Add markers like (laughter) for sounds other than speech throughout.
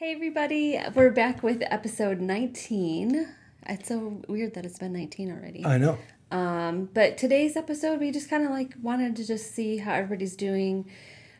Hey, everybody. We're back with episode 19. It's so weird that it's been 19 already. I know. Um, but today's episode, we just kind of like wanted to just see how everybody's doing,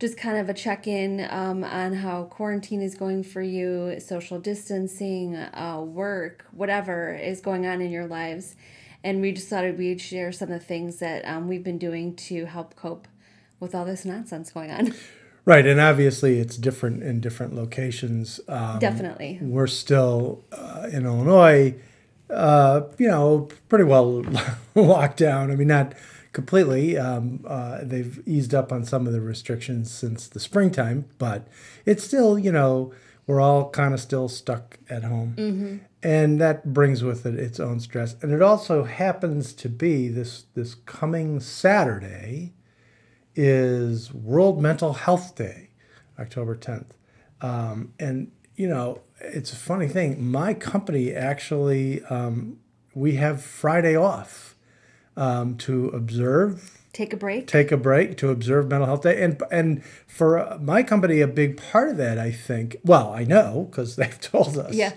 just kind of a check in um, on how quarantine is going for you, social distancing, uh, work, whatever is going on in your lives. And we just thought we'd share some of the things that um, we've been doing to help cope with all this nonsense going on. (laughs) Right, and obviously it's different in different locations. Um, Definitely, we're still uh, in Illinois. Uh, you know, pretty well (laughs) locked down. I mean, not completely. Um, uh, they've eased up on some of the restrictions since the springtime, but it's still, you know, we're all kind of still stuck at home. Mm-hmm. And that brings with it its own stress. And it also happens to be this this coming Saturday is World Mental Health Day, October 10th. Um, and, you know, it's a funny thing. My company actually, um, we have Friday off um, to observe. Take a break. Take a break to observe Mental Health Day, and and for uh, my company, a big part of that, I think. Well, I know because (laughs) they've told us. Yeah.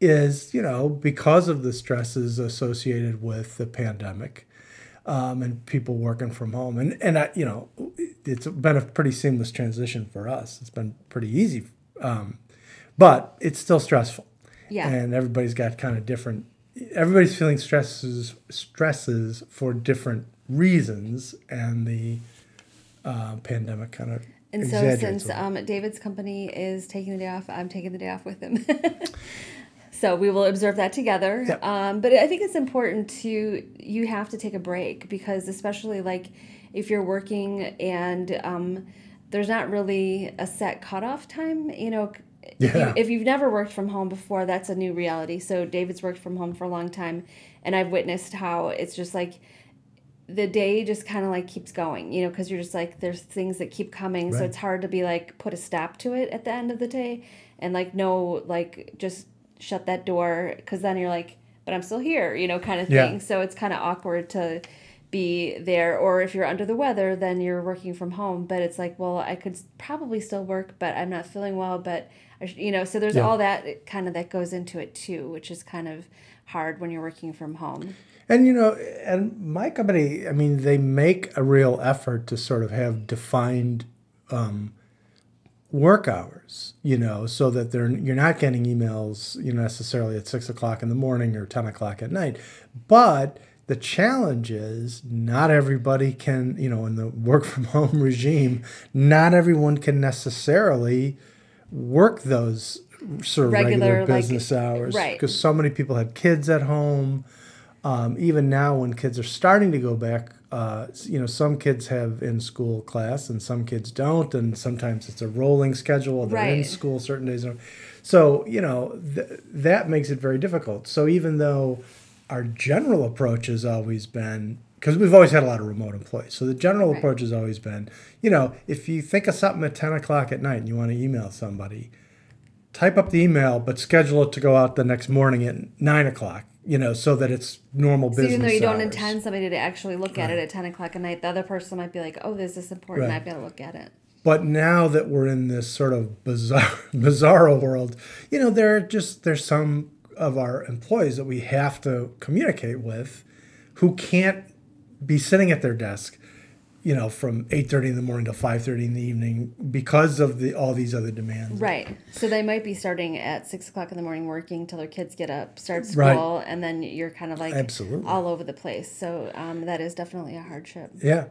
Is you know because of the stresses associated with the pandemic, um, and people working from home. And and I, you know, it's been a pretty seamless transition for us. It's been pretty easy, um, but it's still stressful. Yeah. And everybody's got kind of different. Everybody's feeling stresses stresses for different reasons, and the uh, pandemic kind of and so, since um, David's company is taking the day off, I'm taking the day off with him. (laughs) So we will observe that together. Yep. Um, but I think it's important to you have to take a break because especially like if you're working and um, there's not really a set cutoff time, you know. Yeah. If you've never worked from home before, that's a new reality. So David's worked from home for a long time, and I've witnessed how it's just like the day just kind of like keeps going, you know, because you're just like there's things that keep coming, right. so it's hard to be like put a stop to it at the end of the day, and like no like just shut that door because then you're like, but I'm still here, you know, kind of thing. Yeah. So it's kind of awkward to be there. Or if you're under the weather, then you're working from home. But it's like, well, I could probably still work, but I'm not feeling well. But, you know, so there's yeah. all that kind of that goes into it too, which is kind of hard when you're working from home. And you know, and my company, I mean, they make a real effort to sort of have defined um, work hours, you know, so that they're you're not getting emails, you know, necessarily at six o'clock in the morning or ten o'clock at night. But the challenge is not everybody can, you know, in the work (laughs) from home regime, not everyone can necessarily work those sort of regular, regular business like, hours. Right. Because so many people have kids at home. Um, even now, when kids are starting to go back uh, you know, some kids have in school class and some kids don't, and sometimes it's a rolling schedule. They're right. in school certain days. So, you know, th- that makes it very difficult. So, even though our general approach has always been because we've always had a lot of remote employees. So the general right. approach has always been, you know, if you think of something at 10 o'clock at night and you want to email somebody, type up the email, but schedule it to go out the next morning at nine o'clock. You know, so that it's normal so business. Even though you don't intend somebody to actually look at it at ten o'clock at night, the other person might be like, "Oh, this is important. Right. I've got to look at it." But now that we're in this sort of bizarre, (laughs) bizarre world, you know, there are just there's some of our employees that we have to communicate with, who can't be sitting at their desk you know, from 8.30 in the morning to 5.30 in the evening because of the all these other demands. Right. So they might be starting at 6 o'clock in the morning working till their kids get up, start school, right. and then you're kind of like Absolutely. all over the place. So um, that is definitely a hardship. Yeah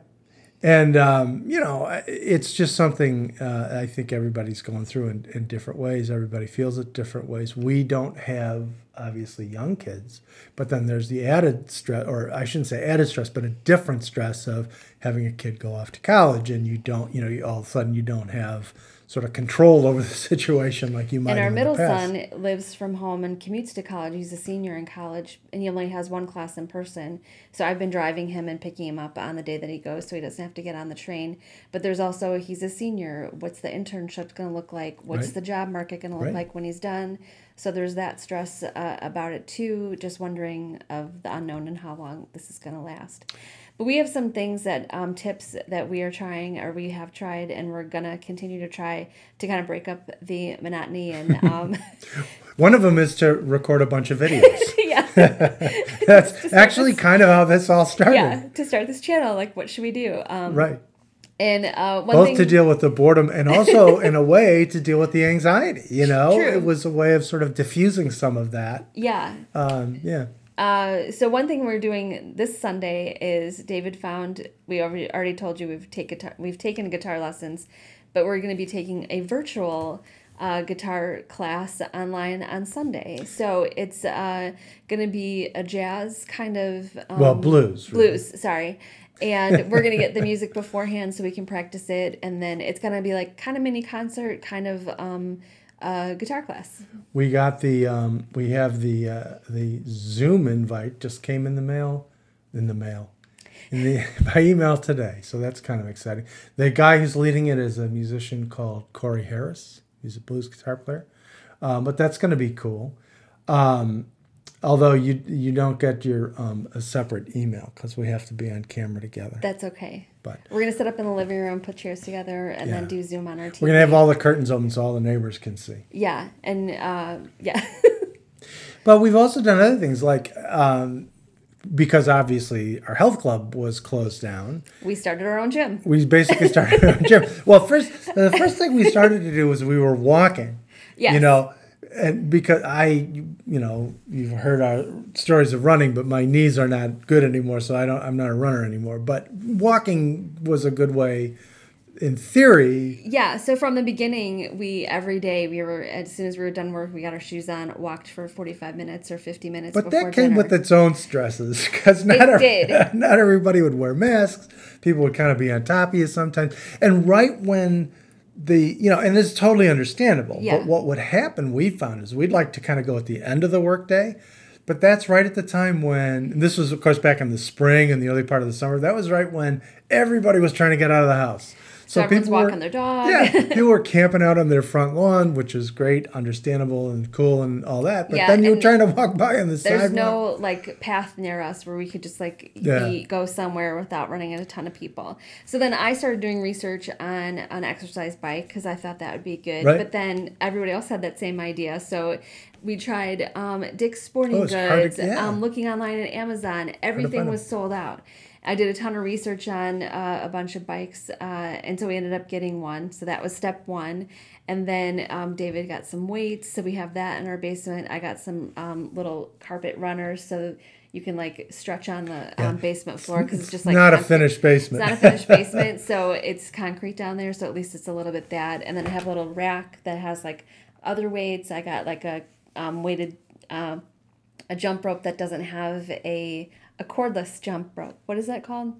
and um, you know it's just something uh, i think everybody's going through in, in, different ways everybody feels it different ways we don't have obviously young kids but then there's the added stress or i shouldn't say added stress but a different stress of having a kid go off to college and you don't you know you, all of a sudden you don't have sort of control over (laughs) the situation like you might. And our middle son lives from home and commutes to college. He's a senior in college, and he only has one class in person. So I've been driving him and picking him up on the day that he goes, so he doesn't have to get on the train. But there's also he's a senior. What's the internship going to look like? What's right. the job market going to look right. like when he's done? So there's that stress uh, about it too. Just wondering of the unknown and how long this is going to last. But we have some things that um, tips that we are trying or we have tried and we're gonna continue to try to kind of break up the monotony and. (laughs) Um, One of them is to record a bunch of (laughs) videos. yeah. (laughs) That's actually this, kind of how this all started. Yeah, to start this channel, like what should we do? Um, right. And uh, both thing... to deal with the boredom and also in a way to deal with the anxiety. You know, True. it was a way of sort of diffusing some of that. Yeah. Um, yeah. Uh, so one thing we're doing this Sunday is David found we already already told you we've take guitar we've taken guitar lessons, but we're going to be taking a virtual uh, guitar class online on Sunday. So it's uh, going to be a jazz kind of um, well blues blues really. sorry, and we're going to get the music (laughs) beforehand so we can practice it, and then it's going to be like kind of mini concert, kind of. Um, uh, guitar class. Mm-hmm. We got the um, we have the uh, the Zoom invite just came in the mail, in the mail, in the, (laughs) by email today. So that's kind of exciting. The guy who's leading it is a musician called Corey Harris. He's a blues guitar player, um, but that's going to be cool. Um, although you you don't get your um, a separate email because we have to be on camera together. That's okay. But we're gonna sit up in the living room, put chairs together, and yeah. then do Zoom on our TV. We're gonna have all the curtains open so all the neighbors can see. Yeah, and uh, yeah. (laughs) but we've also done other things like. Um, because obviously our health club was closed down. We started our own gym. We basically started our own gym. (laughs) Well, first the first thing we started to do was we were walking. Yeah. You know, and because I, you know, you've heard our stories of running, but my knees are not good anymore, so I don't. I'm not a runner anymore. But walking was a good way, in theory. Yeah. So from the beginning, we every day we were as soon as we were done work, we got our shoes on, walked for 45 minutes or 50 minutes. But that came dinner. with its own stresses because (laughs) not (laughs) not everybody would wear masks. People would kind of be on top of you sometimes, and right when the you know and it's totally understandable yeah. but what would happen we found is we'd like to kind of go at the end of the workday but that's right at the time when this was of course back in the spring and the early part of the summer that was right when everybody was trying to get out of the house so Everyone's people walking were, their dog. Yeah, (laughs) people were camping out on their front lawn, which is great, understandable, and cool, and all that. But yeah, then you're trying to walk by on the there's sidewalk. There's no like path near us where we could just like yeah. go somewhere without running into a ton of people. So then I started doing research on an exercise bike because I thought that would be good. Right. But then everybody else had that same idea, so we tried um, Dick's oh, Sporting oh, Goods, to, um, yeah. um, looking online at Amazon. Everything was sold out. I did a ton of research on uh, a bunch of bikes, uh, and so we ended up getting one. So that was step one. And then um, David got some weights, so we have that in our basement. I got some um, little carpet runners, so you can like stretch on the um, basement floor because it's just like not a finished basement. It's not a finished (laughs) basement, so it's concrete down there. So at least it's a little bit that. And then I have a little rack that has like other weights. I got like a um, weighted. Uh, a jump rope that doesn't have a a cordless jump rope. What is that called?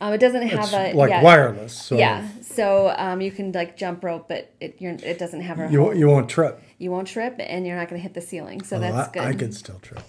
Um, it doesn't have it's a like yeah, wireless. So. Yeah, so um, you can like jump rope, but it it doesn't have a. You you won't trip. You won't trip, and you're not going to hit the ceiling. So oh, that's good. I could still trip,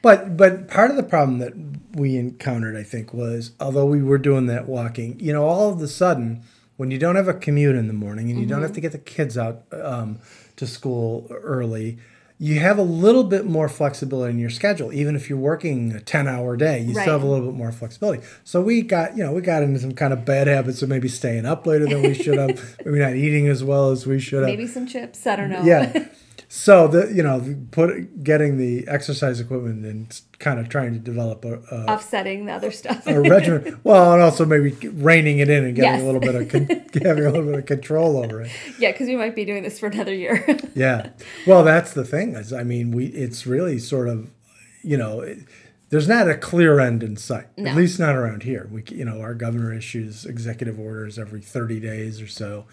but but part of the problem that we encountered, I think, was although we were doing that walking, you know, all of a sudden when you don't have a commute in the morning and you mm -hmm. don't mm-hmm. have to get the kids out um, to school early, you have a little bit more flexibility in your schedule even if you're working a 10 hour day you right. still have a little bit more flexibility so we got you know we got into some kind of bad habits of maybe staying up later than we should have (laughs) maybe not eating as well as we should have maybe some chips i don't know yeah (laughs) so the you know put getting the exercise equipment and kind of trying to develop a, a offsetting the other stuff a regimen. (laughs) Well, and also maybe reining it in and getting yes. a little bit of con- (laughs) having a little bit of control over it. Yeah, because we might be doing this for another year. (laughs) yeah, well, that's the thing is, I mean, we it's really sort of, you know. It, there's not a clear end in sight, no. at least not around here. We, you know, our governor issues executive orders every 30 days or so,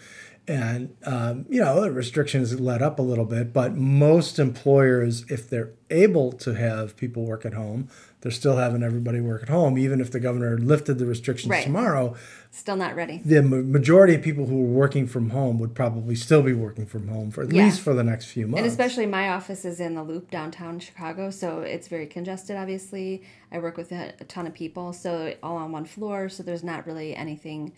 and um, you know the restrictions let up a little bit but most employers if they're able to have people work at home they're still having everybody work at home even if the governor lifted the restrictions right. tomorrow still not ready the majority of people who are working from home would probably still be working from home for at yeah. least for the next few months and especially my office is in the loop downtown chicago so it's very congested obviously i work with a ton of people so all on one floor so there's not really anything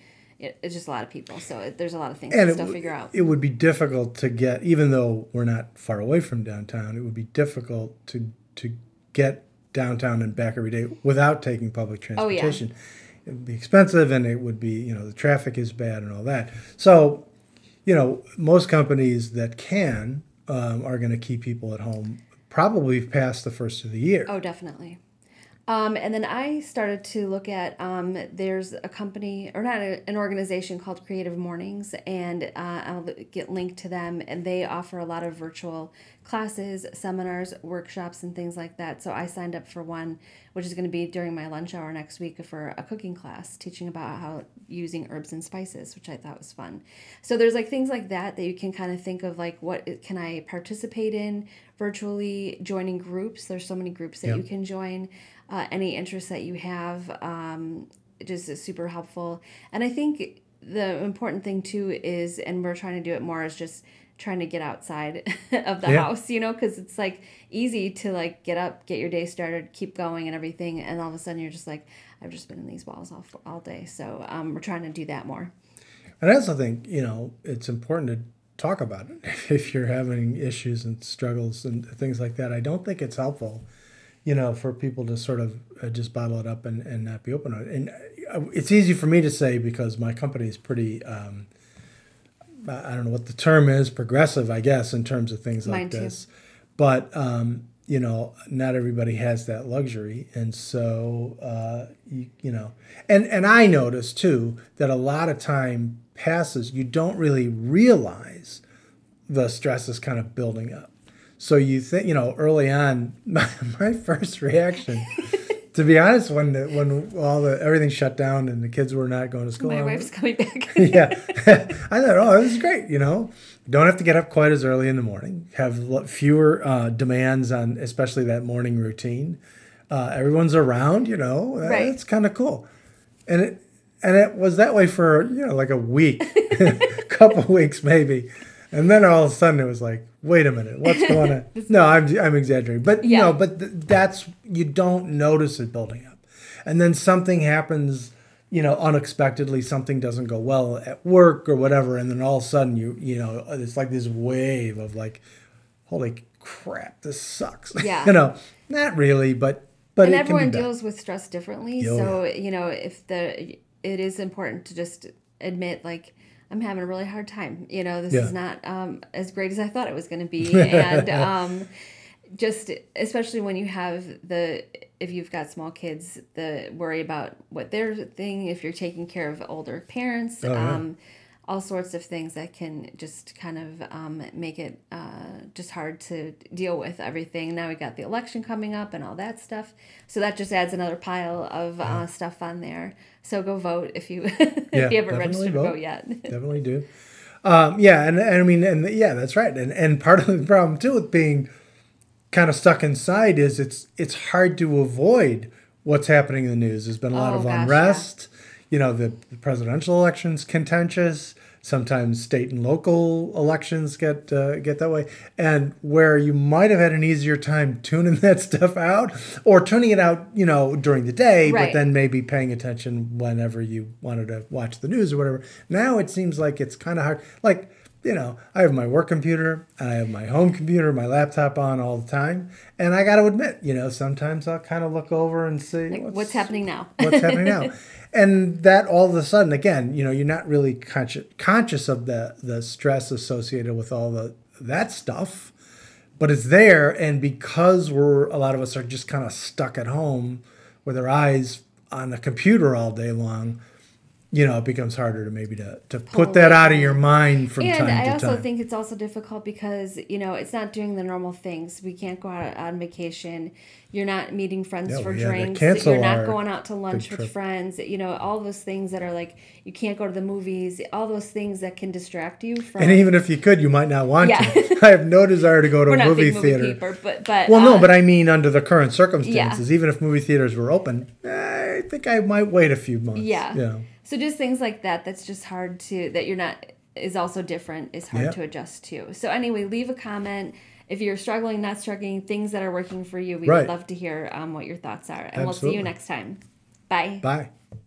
it's just a lot of people. So it, there's a lot of things and to still figure out. It would be difficult to get, even though we're not far away from downtown, it would be difficult to to get downtown and back every day without taking public transportation. Oh, yeah. It would be expensive and it would be, you know, the traffic is bad and all that. So, you know, most companies that can um, are going to keep people at home probably past the first of the year. Oh, definitely. Um, and then I started to look at um, there's a company or not a, an organization called Creative Mornings, and uh, I'll get linked to them. And they offer a lot of virtual classes, seminars, workshops, and things like that. So I signed up for one, which is going to be during my lunch hour next week for a cooking class, teaching about how using herbs and spices, which I thought was fun. So there's like things like that that you can kind of think of like what can I participate in virtually, joining groups. There's so many groups that yep. you can join uh, any interests that you have. Um, just is super helpful. And I think the important thing too is, and we're trying to do it more, is just trying to get outside (laughs) of the yeah. house, you know, because it's like easy to like get up, get your day started, keep going, and everything, and all of a sudden you're just like, I've just been in these walls all all day. So um, we're trying to do that more. And I also think you know it's important to talk about it (laughs) if you're having issues and struggles and things like that. I don't think it's helpful you know, for people to sort of uh, just bottle it up and, and not be open on it. And uh, it's easy for me to say because my company is pretty, um, I don't know what the term is, progressive, I guess, in terms of things Mine like too. this. But, um, you know, not everybody has that luxury. And so, uh, you, you know, and, and I notice too that a lot of time passes, you don't really realize the stress is kind of building up so you think, you know, early on, (laughs) my, my first reaction, to be honest, when the, when all the everything shut down and the kids were not going to school, my I, wife's coming back. (laughs) yeah, (laughs) I thought, oh, this is great. You know, don't have to get up quite as early in the morning. Have fewer uh, demands on, especially that morning routine. Uh, everyone's around. You know, that, uh, right. that's kind of cool. And it and it was that way for you know like a week, a couple weeks maybe, and then all of a sudden it was like wait a minute, what's going on? (laughs) no, I'm, I'm exaggerating. But yeah. no, but th that's, you don't notice it building up. And then something happens, you know, unexpectedly, something doesn't go well at work or whatever. And then all of a sudden, you, you know, it's like this wave of like, holy crap, this sucks. (laughs) Yeah. you know, not really, but, but and everyone deals with stress differently. So, you know, if the, it is important to just admit like, I'm having a really hard time. You know, this yeah. is not um, as great as I thought it was going to be. (laughs) and (laughs) um, just especially when you have the if you've got small kids, the worry about what their thing. If you're taking care of older parents. Oh, yeah. um, all sorts of things that can just kind of um, make it uh, just hard to deal with everything. Now we got the election coming up and all that stuff. So that just adds another pile of uh, stuff on there. So go vote if you, (laughs) if you haven't registered vote. to vote yet. (laughs) definitely do. Um, yeah. And, and I mean, and yeah, that's right. And, and part of the problem too with being kind of stuck inside is it's, it's hard to avoid what's happening in the news. There's been a lot oh, of gosh, unrest. Yeah you know, the, the presidential election's contentious. Sometimes state and local elections get uh, get that way, and where you might have had an easier time tuning (laughs) that stuff out, or tuning it out, you know, during the day, right. but then maybe paying attention whenever you wanted to watch the news or whatever. Now it seems like it's kind of hard. Like you know, I have my work computer, I have my home computer, my laptop on all the time, and I got to admit, you know, sometimes I'll kind of look over and see like, what's, what's, happening now. what's happening now, (laughs) and that all of a sudden, again, you know, you're not really conscious conscious of the the stress associated with all the that stuff, but it's there, and because we're a lot of us are just kind of stuck at home with our eyes on the computer all day long you know, it becomes harder to maybe to, to put that out of your mind from and time to time. I also think it's also difficult because, you know, it's not doing the normal things. We can't go out on vacation. You're not meeting friends yeah, for drinks. You're not going out to lunch with friends. You know, all those things that are like, you can't go to the movies, all those things that can distract you from. And even if you could, you might not want yeah. to. (laughs) I have no desire to go to a movie, theater. Movie but, but, well, uh, no, but I mean, under the current circumstances, yeah. even if movie theaters were open, I think I might wait a few months. Yeah. You know. So just things like that. That's just hard to that you're not is also different is hard yep. to adjust to. So anyway, leave a comment if you're struggling, not struggling, things that are working for you. We right. would love to hear um, what your thoughts are, and Absolutely. we'll see you next time. Bye. Bye.